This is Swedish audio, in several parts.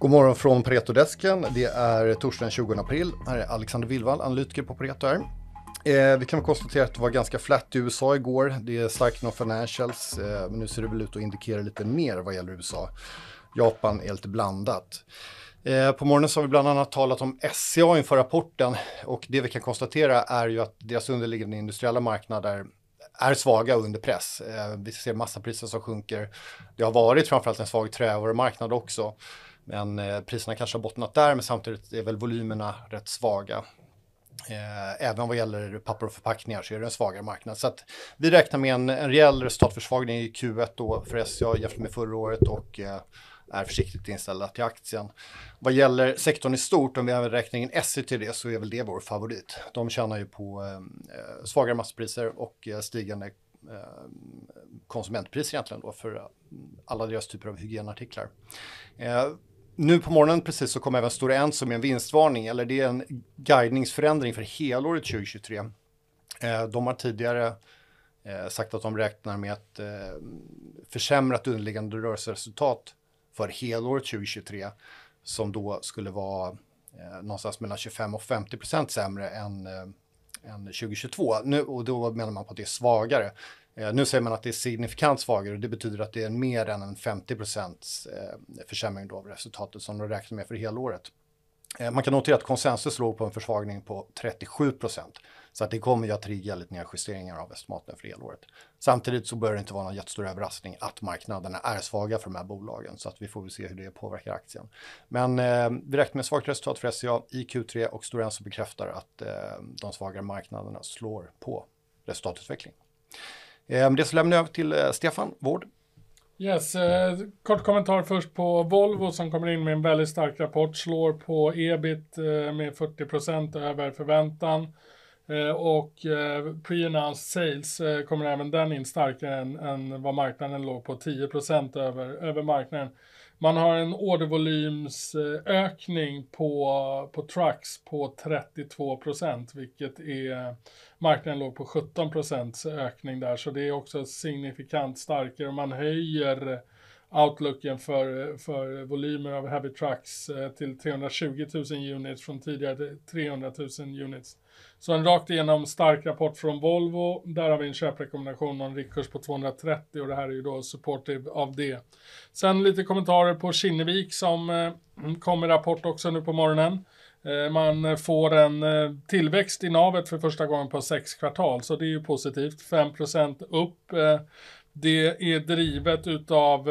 God morgon från Pretodesken. Det är torsdagen 20 april. Här är Alexander Willvall, analytiker på Pareto Eh, vi kan konstatera att det var ganska flat i USA igår. Det är starkt inom financials, eh, men nu ser det väl ut att indikera lite mer vad gäller USA. Japan är lite blandat. Eh, på morgonen så har vi bland annat talat om SCA inför rapporten och det vi kan konstatera är ju att deras underliggande industriella marknader är svaga under press. Eh, vi ser massapriser som sjunker. Det har varit framförallt en svag trävarumarknad också. Men eh, priserna kanske har bottnat där, men samtidigt är väl volymerna rätt svaga. Eh, även vad gäller papper och förpackningar så är det en svagare marknad. Så att vi räknar med en, en rejäl resultatförsvagning i Q1 då för SCA jämfört med förra året och eh, är försiktigt inställda till aktien. Vad gäller sektorn i stort, om vi även räkningen SE till det, så är väl det vår favorit. De tjänar ju på eh, eh svagare masspriser och eh, stigande eh, konsumentpriser egentligen då för alla deras typer av hygienartiklar. Eh, nu på morgonen precis så kom även Stora Enso med en vinstvarning, eller det är en guidningsförändring för helåret 2023. Eh, de har tidigare eh, sagt att de räknar med ett eh, försämrat underliggande rörelseresultat för helåret 2023 som då skulle vara någonstans mellan 25 och 50 procent sämre än, än 2022. Nu, och då menar man på att det är svagare. Eh, nu säger man att det är signifikant svagare och det betyder att det är mer än en 50 eh, försämring då av resultatet som de räknar med för helåret. Eh, man kan notera att konsensus låg på en försvagning på 37 så att det kommer ju att trigga lite nedjusteringar av estimaten för helåret. Samtidigt så bör det inte vara någon jättestor överraskning att marknaderna är svaga för de här bolagen så att vi får väl se hur det påverkar aktien. Men eh, vi räknar med svagt resultat för SCA i Q3 och Stora Enso bekräftar att eh, de svagare marknaderna slår på resultatutveckling. Eh, med det så lämnar jag över till eh, Stefan Vård. Yes, eh, kort kommentar först på Volvo som kommer in med en väldigt stark rapport. Slår på ebit eh, med 40 procent över förväntan. Eh, och eh, pre-announced sales eh, kommer även den in starkare än, än vad marknaden låg på, 10% över, över marknaden. Man har en ordervolymsökning på, på trucks på 32% vilket är marknaden låg på 17% ökning där så det är också signifikant starkare. Man höjer outlooken för, för volymer av heavy trucks till 320 000 units från tidigare 300 000 units. Så en rakt igenom stark rapport från Volvo. Där har vi en köprekommendation och en riktkurs på 230 och det här är ju då supportive av det. Sen lite kommentarer på Kinnevik som eh, kom med rapport också nu på morgonen. Eh, man får en eh, tillväxt i navet för första gången på sex kvartal, så det är ju positivt. 5 upp. Det är drivet utav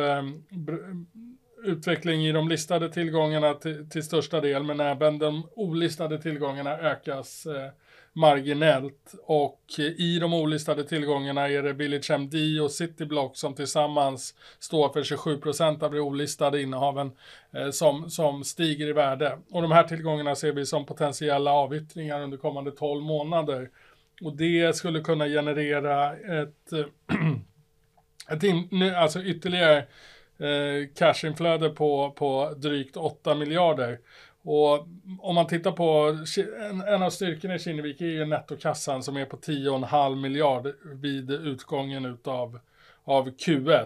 utveckling i de listade tillgångarna till, till, största del, men även de olistade tillgångarna ökas eh, marginellt. Och eh, i de olistade tillgångarna är det Village MD och Cityblock som tillsammans står för 27 procent av de olistade innehaven eh, som, som stiger i värde. Och de här tillgångarna ser vi som potentiella avyttringar under kommande 12 månader. Och det skulle kunna generera ett, ett in, alltså ytterligare eh, cashinflöde på, på drygt 8 miljarder. Och om man tittar på, en, en av styrkorna i Kinnevik är ju nettokassan som är på 10,5 miljard vid utgången utav, av Q1.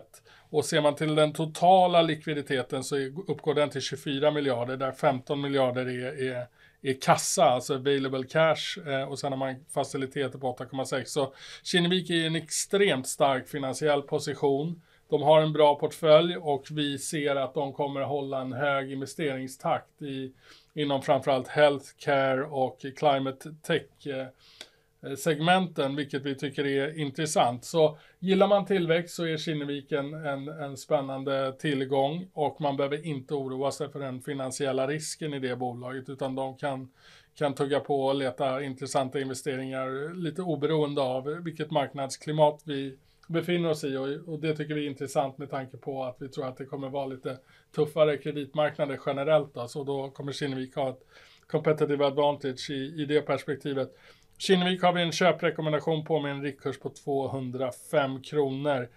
Och ser man till den totala likviditeten så uppgår den till 24 miljarder där 15 miljarder är, är, är kassa, alltså available cash eh, och sen har man faciliteter på 8,6. Så Kinnevik är i en extremt stark finansiell position de har en bra portfölj och vi ser att de kommer hålla en hög investeringstakt i, inom framförallt healthcare och climate tech-segmenten, eh, vilket vi tycker är intressant. Så gillar man tillväxt så är Kinnevik en, en, en spännande tillgång och man behöver inte oroa sig för den finansiella risken i det bolaget, utan de kan kan tugga på och leta intressanta investeringar lite oberoende av vilket marknadsklimat vi, befinner oss i och, det tycker vi är intressant med tanke på att vi tror att det kommer vara lite tuffare kreditmarknader generellt då, så då kommer Kinnevik ha ett competitive advantage i, i det perspektivet. Kinnevik har vi en köprekommendation på med en riktkurs på 205 kronor.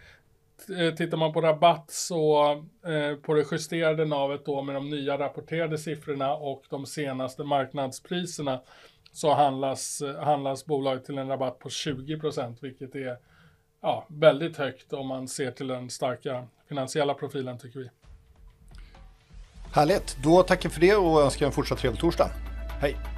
Eh, tittar man på rabatt så eh, på det justerade navet då med de nya rapporterade siffrorna och de senaste marknadspriserna så handlas, eh, handlas bolaget till en rabatt på 20 procent vilket är ja, väldigt högt om man ser till den starka finansiella profilen tycker vi. Härligt, då tackar för det och önskar en fortsatt trevlig torsdag. Hej!